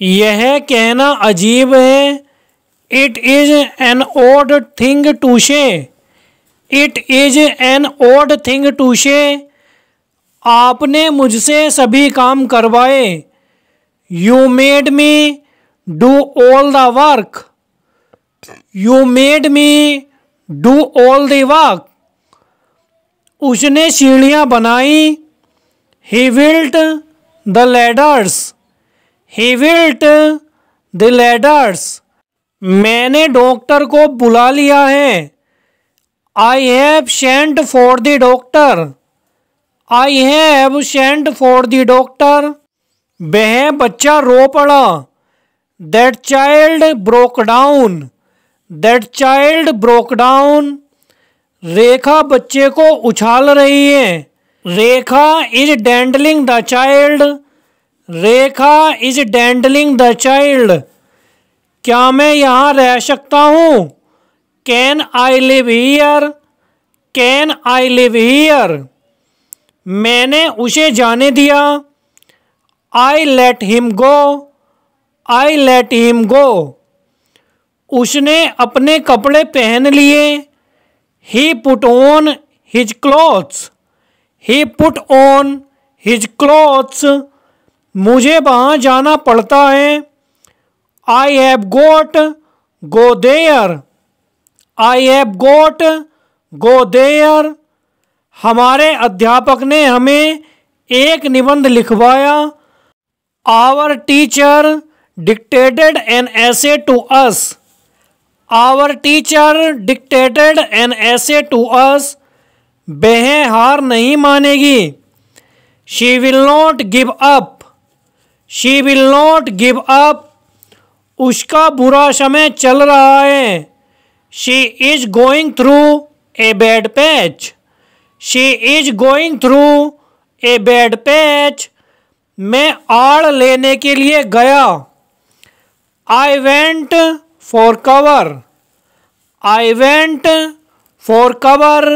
यह कहना अजीब है it is an odd thing to say it is an odd thing to say आपने मुझसे सभी काम करवाए you made me do all the work you made me do all the work उसने सीढ़ियाँ बनाई he built the ladders he built the ladders मैंने doctor को बुला लिया है I have sent for the doctor I have sent for the doctor वह बच्चा रो पड़ा that child broke down that child broke down Rekha बच्चे को उछाल रही है Rekha is dandling the child Rekha is dandling the child क्या मैं यहाँ रह सकता हूँ can I live here can I live here मैंने उसे जाने दिया I let him go I let him go उसने अपने कपड़े पहन लिए he put on his clothes he put on his clothes मुझे वहाँ जाना पड़ता है I have got go there I have got go there हमारे अध्यापक ने हमें एक निबंध लिखवाया our teacher dictated an essay to us our teacher dictated an essay to us बेहें हार नहीं मानेगी she will not give up she will not give up उसका बुरा समय चल रहा है she is going through a bad patch she is going through a bad patch मैं आड़ लेने के लिए गया I went for cover I went for cover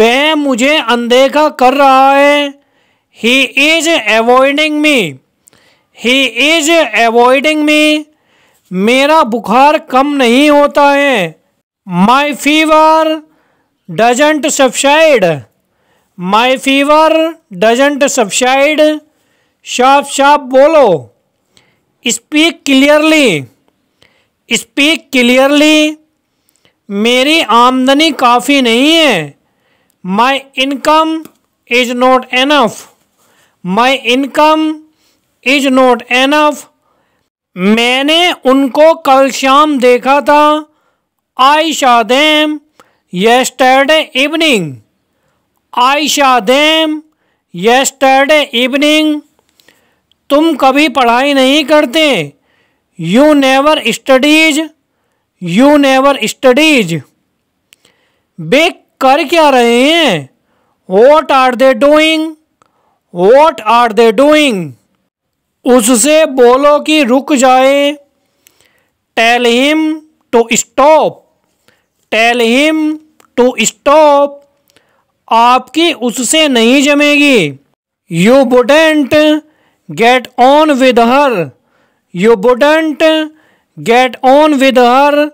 वह मुझे अनदेखा कर रहा है he is avoiding me he is avoiding me मेरा बुखार कम नहीं होता है my fever doesn't subside my fever doesn't subside शाप शाप बोलो स्पीक क्लियरली स्पीक क्लियरली मेरी आमदनी काफ़ी नहीं है my income is not enough my income is not enough मैंने उनको कल शाम देखा था आई शा देम येस्टरडे इवनिंग आई शा देम येस्टरडे इवनिंग तुम कभी पढ़ाई नहीं करते you never studies you never studies वे कर क्या रहे हैं what are they doing what are they doing उससे बोलो कि रुक जाए tell him to stop tell him to stop आपकी उससे नहीं जमेगी you wouldn't get on with her you wouldn't get on with her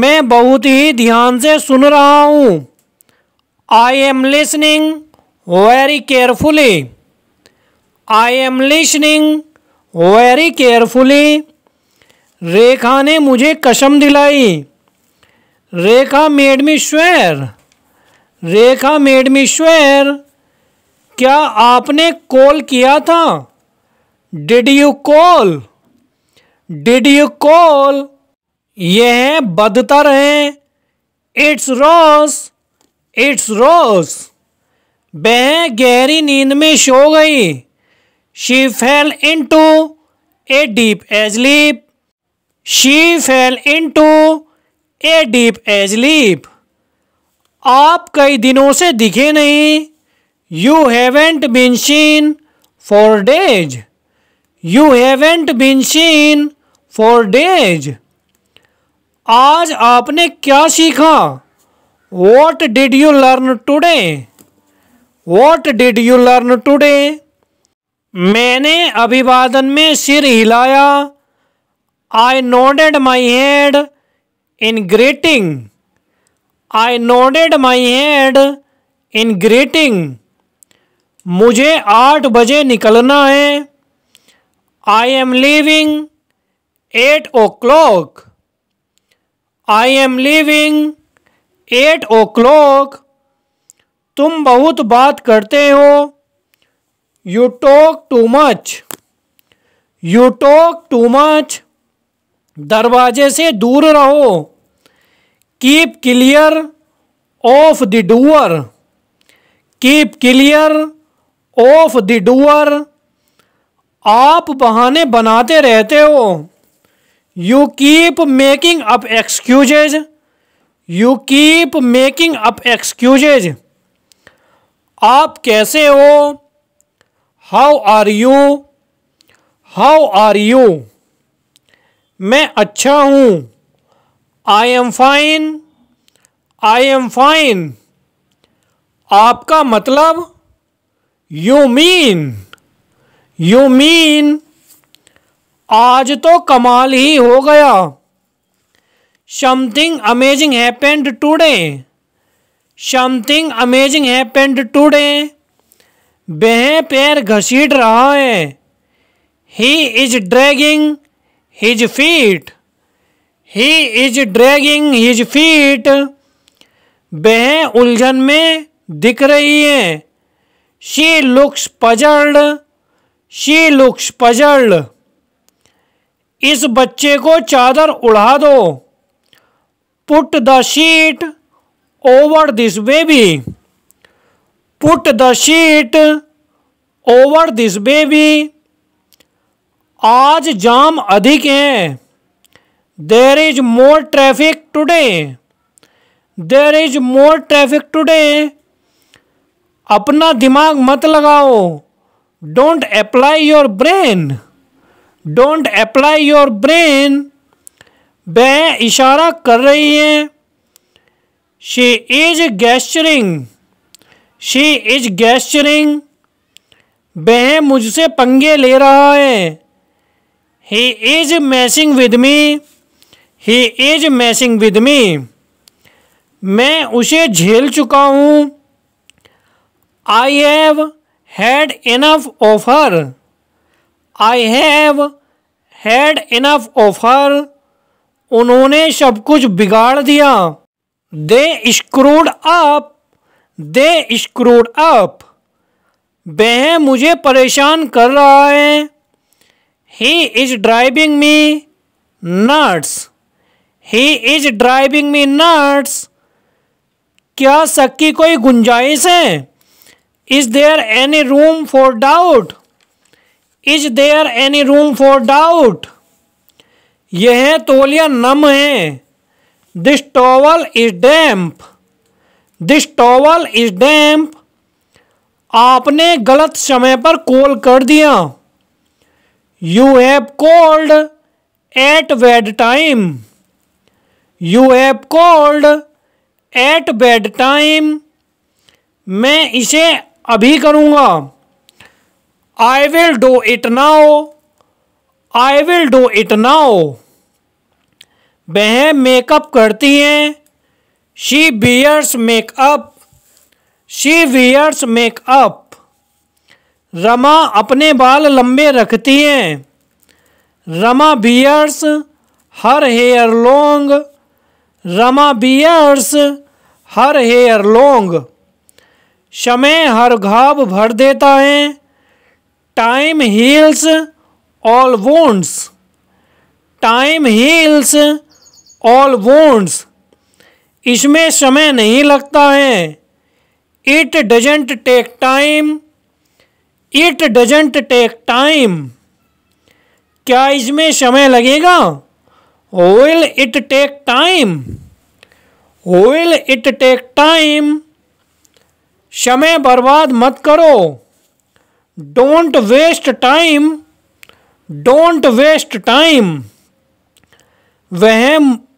मैं बहुत ही ध्यान से सुन रहा हूँ I am listening very carefully I am listening very carefully रेखा ने मुझे कसम दिलाई रेखा मेड मी श्वेर रेखा मेड मी श्वेर क्या आपने कॉल किया था did you call did you call यह बदतर है इट्स रोस इट्स रोस वह गहरी नींद में सो गई She fell into a deep sleep. She fell into a deep sleep. आप कई दिनों से दिखे नहीं you haven't been seen for days you haven't been seen for days आज आपने क्या सीखा what did you learn today what did you learn today मैंने अभिवादन में सिर हिलाया I nodded my head in greeting I nodded my head in greeting मुझे आठ बजे निकलना है I am leaving eight o'clock I am leaving eight o'clock तुम बहुत बात करते हो you talk too much you talk too much दरवाजे से दूर रहो keep clear of the door keep clear of the door आप बहाने बनाते रहते हो you keep making up excuses you keep making up excuses आप कैसे हो how are you how are you मैं अच्छा हूँ I am fine I am fine आपका मतलब यू मीन यू मीन आज तो कमाल ही हो गया something amazing happened today something amazing happened today वह पैर घसीट रहा है he is dragging his feet he is dragging his feet वह उलझन में दिख रही है she looks puzzled she looks puzzled इस बच्चे को चादर उड़ा दो put the sheet over this baby put the sheet over this baby आज जाम अधिक है there is more traffic today there is more traffic today अपना दिमाग मत लगाओ don't apply your brain don't apply your brain वह इशारा कर रही है she is gesturing she is gesturing वह मुझसे पंगे ले रहा है he is messing with me he is messing with me मैं उसे झेल चुका हूँ I have had enough of her I have had enough of her उन्होंने सब कुछ बिगाड़ दिया they screwed up they screwed up वह मुझे परेशान कर रहा है he is driving me nuts he is driving me nuts क्या शक की कोई गुंजाइश है is there any room for doubt is there any room for doubt यह तोलिया नम है this towel is damp this towel is damp आपने गलत समय पर कॉल कर दिया you have called at bad time you have called at bad time मैं इसे अभी करूँगा आई विल डू इट नाओ आई विल डू इट नाओ वह मेकअप करती हैं She wears makeup. She wears makeup. Rama अपने बाल लंबे रखती हैं Rama bears her hair long Rama bears her hair long समय हर घाव भर देता है time heals all wounds time heals all wounds इसमें समय नहीं लगता है it doesn't take time it doesn't take time क्या इसमें समय लगेगा will it take time will it take time समय बर्बाद मत करो don't waste time don't waste time वह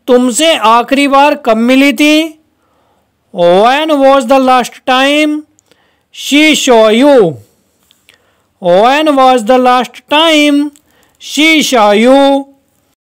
तुमसे आखिरी बार कब मिली थी van was the last time she saw you when was the last time she saw you